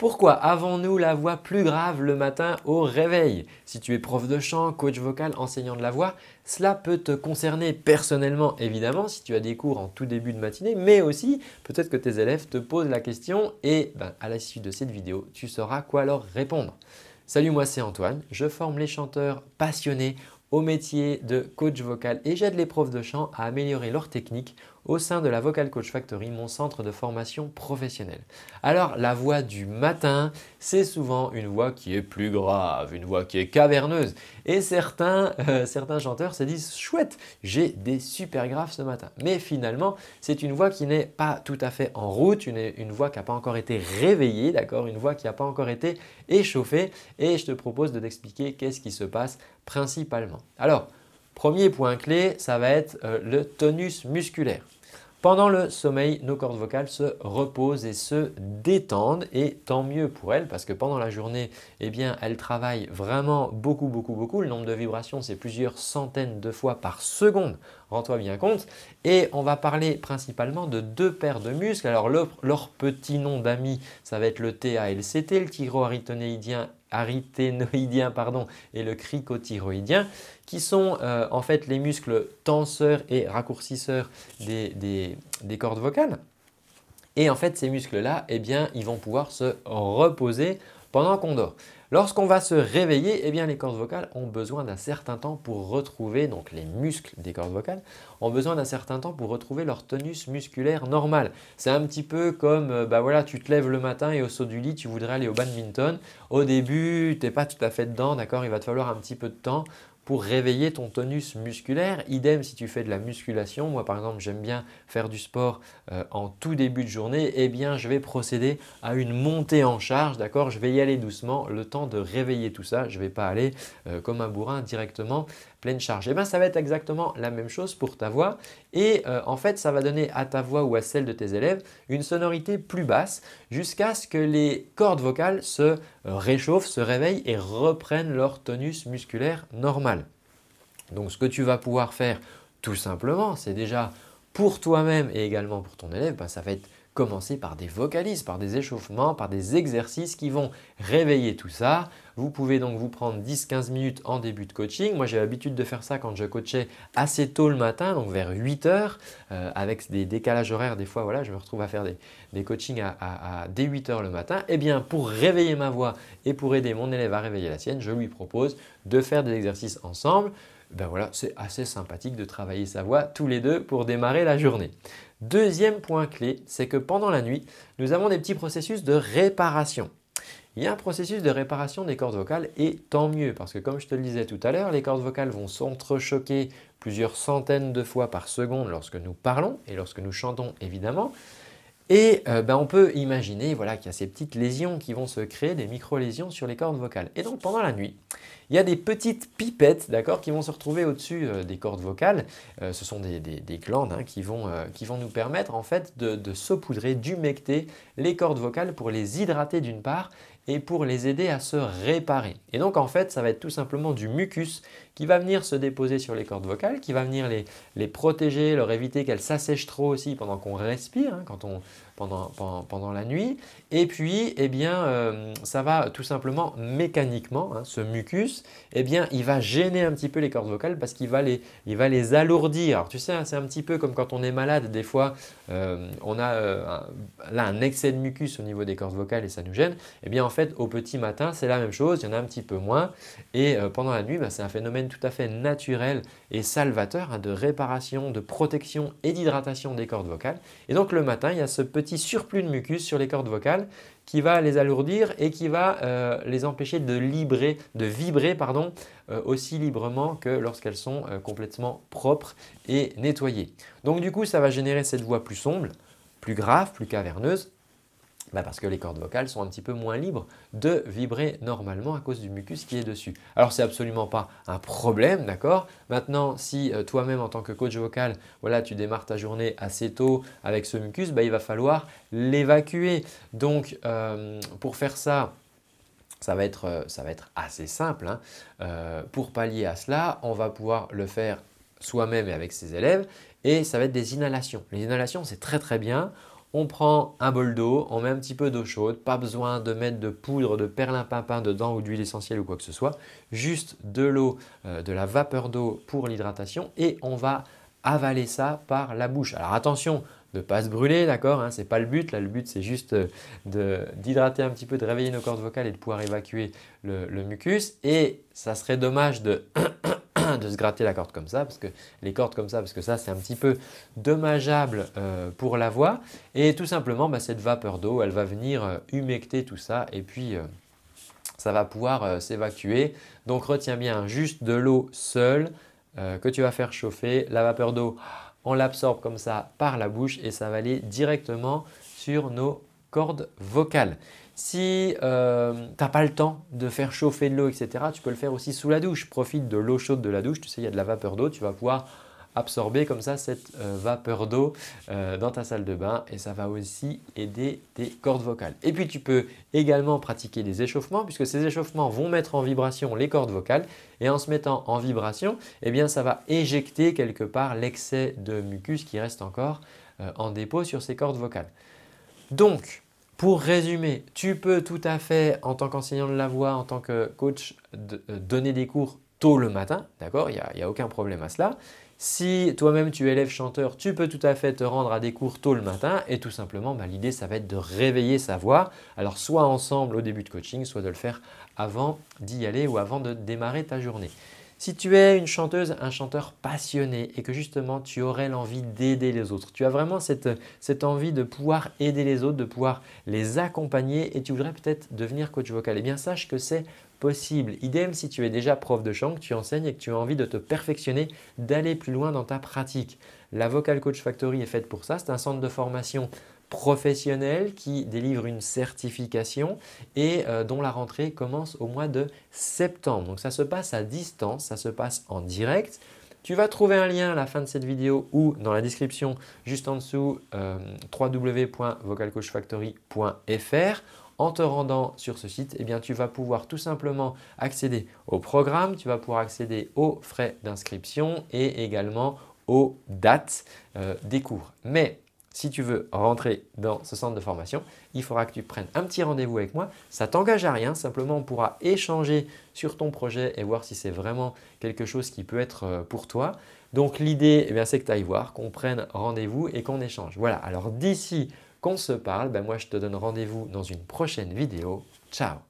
Pourquoi avons-nous la voix plus grave le matin au réveil Si tu es prof de chant, coach vocal, enseignant de la voix, cela peut te concerner personnellement évidemment si tu as des cours en tout début de matinée, mais aussi peut-être que tes élèves te posent la question et ben, à la suite de cette vidéo, tu sauras quoi leur répondre. Salut, moi c'est Antoine, je forme les chanteurs passionnés au métier de coach vocal et j'aide les profs de chant à améliorer leur technique au sein de la Vocal Coach Factory, mon centre de formation professionnelle. Alors la voix du matin, c'est souvent une voix qui est plus grave, une voix qui est caverneuse. Et certains, euh, chanteurs se disent chouette, j'ai des super graves ce matin. Mais finalement, c'est une voix qui n'est pas tout à fait en route, une, une voix qui n'a pas encore été réveillée, d'accord, une voix qui n'a pas encore été échauffée. Et je te propose de t'expliquer qu'est-ce qui se passe principalement. Alors Premier point clé, ça va être euh, le tonus musculaire. Pendant le sommeil, nos cordes vocales se reposent et se détendent et tant mieux pour elles parce que pendant la journée, eh bien, elles travaillent vraiment beaucoup, beaucoup, beaucoup. Le nombre de vibrations, c'est plusieurs centaines de fois par seconde rends-toi bien compte. Et on va parler principalement de deux paires de muscles. Alors leur petit nom d'amis, ça va être le TALCT, le CT, le pardon, et le cricothyroïdien, qui sont euh, en fait les muscles tenseurs et raccourcisseurs des, des cordes vocales. Et en fait, ces muscles-là, eh bien, ils vont pouvoir se reposer pendant qu'on dort. Lorsqu'on va se réveiller, eh bien, les cordes vocales ont besoin d'un certain temps pour retrouver, donc les muscles des cordes vocales, ont besoin d'un certain temps pour retrouver leur tonus musculaire normal. C'est un petit peu comme, euh, bah voilà, tu te lèves le matin et au saut du lit, tu voudrais aller au badminton. Au début, tu n'es pas tout à fait dedans, d'accord Il va te falloir un petit peu de temps pour réveiller ton tonus musculaire. Idem si tu fais de la musculation, moi par exemple j'aime bien faire du sport euh, en tout début de journée, eh bien je vais procéder à une montée en charge, d'accord Je vais y aller doucement, le temps de réveiller tout ça, je ne vais pas aller euh, comme un bourrin directement pleine charge. Eh bien ça va être exactement la même chose pour ta voix et euh, en fait ça va donner à ta voix ou à celle de tes élèves une sonorité plus basse jusqu'à ce que les cordes vocales se euh, réchauffent, se réveillent et reprennent leur tonus musculaire normal. Donc ce que tu vas pouvoir faire tout simplement, c'est déjà pour toi-même et également pour ton élève, bah, ça va être Commencez par des vocalises, par des échauffements, par des exercices qui vont réveiller tout ça. Vous pouvez donc vous prendre 10-15 minutes en début de coaching. Moi, j'ai l'habitude de faire ça quand je coachais assez tôt le matin, donc vers 8 heures, euh, avec des décalages horaires. Des fois, voilà, je me retrouve à faire des, coachings à, dès 8 heures le matin. Eh bien, pour réveiller ma voix et pour aider mon élève à réveiller la sienne, je lui propose de faire des exercices ensemble. Ben voilà, c'est assez sympathique de travailler sa voix tous les deux pour démarrer la journée. Deuxième point clé, c'est que pendant la nuit, nous avons des petits processus de réparation. Il y a un processus de réparation des cordes vocales et tant mieux parce que comme je te le disais tout à l'heure, les cordes vocales vont s'entrechoquer plusieurs centaines de fois par seconde lorsque nous parlons et lorsque nous chantons évidemment. Et euh, ben, on peut imaginer voilà, qu'il y a ces petites lésions qui vont se créer, des micro-lésions sur les cordes vocales. Et donc pendant la nuit, il y a des petites pipettes, qui vont se retrouver au-dessus euh, des cordes vocales. Euh, ce sont des, des, glandes hein, euh, qui, vont, nous permettre en fait de, de saupoudrer, d'humecter les cordes vocales pour les hydrater d'une part et pour les aider à se réparer. Et donc en fait, ça va être tout simplement du mucus qui va venir se déposer sur les cordes vocales, qui va venir les, protéger, leur éviter qu'elles s'assèchent trop aussi pendant qu'on respire, hein, pendant, la nuit. Et puis, eh euh, ça va tout simplement mécaniquement, hein, ce mucus, eh bien, il va gêner un petit peu les cordes vocales parce qu'il va les, va les alourdir. Alors, tu sais, hein, c'est un petit peu comme quand on est malade, des fois, euh, on a euh, un, là un excès de mucus au niveau des cordes vocales et ça nous gêne. Eh bien, au petit matin, c'est la même chose, il y en a un petit peu moins. Et euh, pendant la nuit, bah, c'est un phénomène tout à fait naturel et salvateur hein, de réparation, de protection et d'hydratation des cordes vocales. Et donc le matin, il y a ce petit surplus de mucus sur les cordes vocales qui va les alourdir et qui va euh, les empêcher de, de vibrer pardon, euh, aussi librement que lorsqu'elles sont complètement propres et nettoyées. Donc du coup, ça va générer cette voix plus sombre, plus grave, plus caverneuse, bah, parce que les cordes vocales sont un petit peu moins libres de vibrer normalement à cause du mucus qui est dessus. Alors ce n'est absolument pas un problème, d'accord Maintenant, si euh, toi-même en tant que coach vocal, voilà, tu démarres ta journée assez tôt avec ce mucus, bah, il va falloir l'évacuer. Donc euh, pour faire ça, ça va, être, euh, assez simple. Hein. pour pallier à cela, on va pouvoir le faire soi-même et avec ses élèves et ça va être des inhalations. Les inhalations, c'est très très bien. On prend un bol d'eau, on met un petit peu d'eau chaude, pas besoin de mettre de poudre de perlimpinpin dedans ou d'huile essentielle ou quoi que ce soit, juste de l'eau, euh, de la vapeur d'eau pour l'hydratation et on va avaler ça par la bouche. Alors attention, ne pas se brûler, d'accord hein, C'est pas le but. Là, le but, c'est juste euh, d'hydrater un petit peu, de réveiller nos cordes vocales et de pouvoir évacuer le mucus. Et ça serait dommage de de se gratter la corde comme ça, parce que les cordes comme ça, parce que ça c'est un petit peu dommageable euh, pour la voix. Et tout simplement, bah, cette vapeur d'eau, elle va venir euh, humecter tout ça et puis euh, ça va pouvoir s'évacuer. Donc retiens bien juste de l'eau seule que tu vas faire chauffer. La vapeur d'eau, on l'absorbe comme ça par la bouche et ça va aller directement sur nos cordes vocales. Si euh, tu n'as pas le temps de faire chauffer de l'eau, etc., tu peux le faire aussi sous la douche. Profite de l'eau chaude de la douche. Tu sais, il y a de la vapeur d'eau. Tu vas pouvoir absorber comme ça cette euh, vapeur d'eau euh, dans ta salle de bain et ça va aussi aider tes cordes vocales. Et puis tu peux également pratiquer des échauffements puisque ces échauffements vont mettre en vibration les cordes vocales et en se mettant en vibration, eh bien ça va éjecter quelque part l'excès de mucus qui reste encore en dépôt sur ces cordes vocales. Donc, pour résumer, tu peux tout à fait, en tant qu'enseignant de la voix, en tant que coach, euh, donner des cours tôt le matin, d'accord Il n'y a, aucun problème à cela. Si toi-même tu élève chanteur, tu peux tout à fait te rendre à des cours tôt le matin et tout simplement, bah, l'idée, ça va être de réveiller sa voix. Alors, soit ensemble au début de coaching, soit de le faire avant d'y aller ou avant de démarrer ta journée. Si tu es une chanteuse, un chanteur passionné et que justement tu aurais l'envie d'aider les autres, tu as vraiment cette, envie de pouvoir aider les autres, de pouvoir les accompagner et tu voudrais peut-être devenir coach vocal, eh bien sache que c'est possible. Idem si tu es déjà prof de chant, que tu enseignes et que tu as envie de te perfectionner, d'aller plus loin dans ta pratique. La Vocal Coach Factory est faite pour ça, c'est un centre de formation professionnel qui délivre une certification et euh, dont la rentrée commence au mois de septembre. Donc ça se passe à distance, ça se passe en direct. Tu vas trouver un lien à la fin de cette vidéo ou dans la description juste en dessous euh, www.vocalcoachfactory.fr. En te rendant sur ce site, eh bien, tu vas pouvoir tout simplement accéder au programme, tu vas pouvoir accéder aux frais d'inscription et également aux dates euh, des cours. Mais si tu veux rentrer dans ce centre de formation, il faudra que tu prennes un petit rendez-vous avec moi. Ça t'engage à rien, simplement on pourra échanger sur ton projet et voir si c'est vraiment quelque chose qui peut être euh, pour toi. Donc l'idée, eh c'est que tu ailles voir, qu'on prenne rendez-vous et qu'on échange. Voilà, alors d'ici qu'on se parle, ben, moi je te donne rendez-vous dans une prochaine vidéo. Ciao